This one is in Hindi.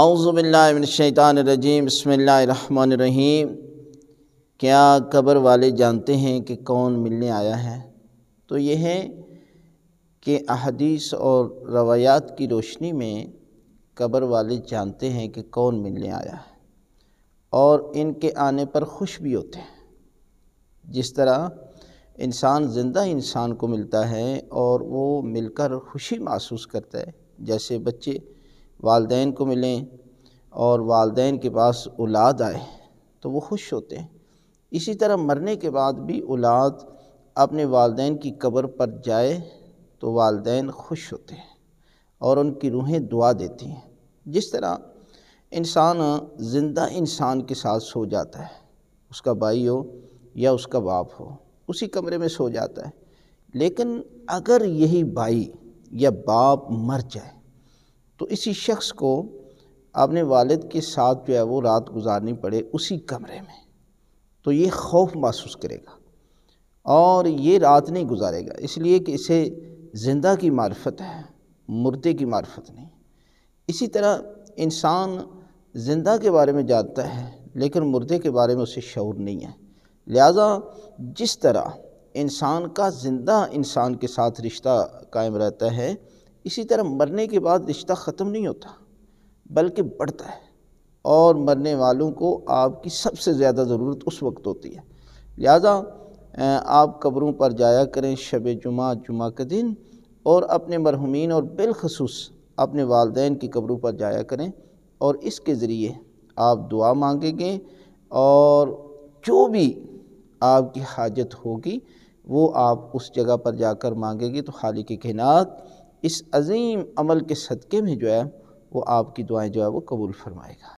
अवज़बिल्लिनशैतानरजीम बसमीम क्या कब्र वाले जानते हैं कि कौन मिलने आया है तो यह है कि अहदीस और रवायात की रोशनी में कब्र वाले जानते हैं कि कौन मिलने आया है और इनके आने पर खुश भी होते हैं जिस तरह इंसान ज़िंदा इंसान को मिलता है और वो मिलकर खुशी महसूस करता है जैसे बच्चे वालदेन को मिलें और वालदेन के पास औलाद आए तो वो खुश होते हैं इसी तरह मरने के बाद भी औलाद अपने वालदेन की कब्र पर जाए तो वालदेन खुश होते हैं और उनकी रूहें दुआ देती हैं जिस तरह इंसान ज़िंदा इंसान के साथ सो जाता है उसका भाई हो या उसका बाप हो उसी कमरे में सो जाता है लेकिन अगर यही भाई या बाप मर जाए तो इसी शख्स को अपने वालिद के साथ जो है वो रात गुजारनी पड़े उसी कमरे में तो ये खौफ महसूस करेगा और ये रात नहीं गुजारेगा इसलिए कि इसे ज़िंदा की मार्फत है मुर्दे की मार्फत नहीं इसी तरह इंसान ज़िंदा के बारे में जानता है लेकिन मुर्दे के बारे में उसे शौर नहीं है लिहाजा जिस तरह इंसान का ज़िंदा इंसान के साथ रिश्ता कायम रहता है इसी तरह मरने के बाद रिश्ता ख़त्म नहीं होता बल्कि बढ़ता है और मरने वालों को आपकी सबसे ज़्यादा ज़रूरत उस वक्त होती है लिहाजा आप कब्रों पर जाया करें शब जुमा जुमा के दिन और अपने मरहुमीन और बिलखसूस अपने वालदेन की कब्रों पर जाया करें और इसके ज़रिए आप दुआ मांगेंगे और जो भी आपकी हाजत होगी वो आप उस जगह पर जाकर मांगेंगे तो खाली के कहनात इस अज़ीम अमल के सदक़े में जो है वो आपकी दुआएं जो है वो कबूल फ़रमाएगा